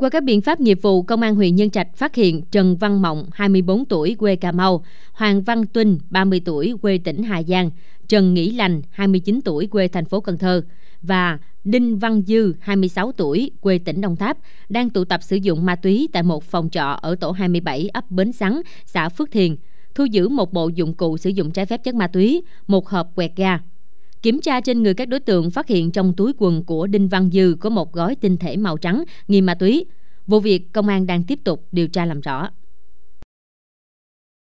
Qua các biện pháp nghiệp vụ, Công an huyện Nhân Trạch phát hiện Trần Văn Mộng, 24 tuổi, quê Cà Mau, Hoàng Văn Tuân, 30 tuổi, quê tỉnh Hà Giang, Trần Nghĩ Lành, 29 tuổi, quê thành phố Cần Thơ và Đinh Văn Dư, 26 tuổi, quê tỉnh Đồng Tháp, đang tụ tập sử dụng ma túy tại một phòng trọ ở tổ 27 ấp Bến Sắn, xã Phước Thiền, thu giữ một bộ dụng cụ sử dụng trái phép chất ma túy, một hộp quẹt ga. Kiểm tra trên người các đối tượng phát hiện trong túi quần của Đinh Văn Dư có một gói tinh thể màu trắng nghi ma túy. Vụ việc công an đang tiếp tục điều tra làm rõ.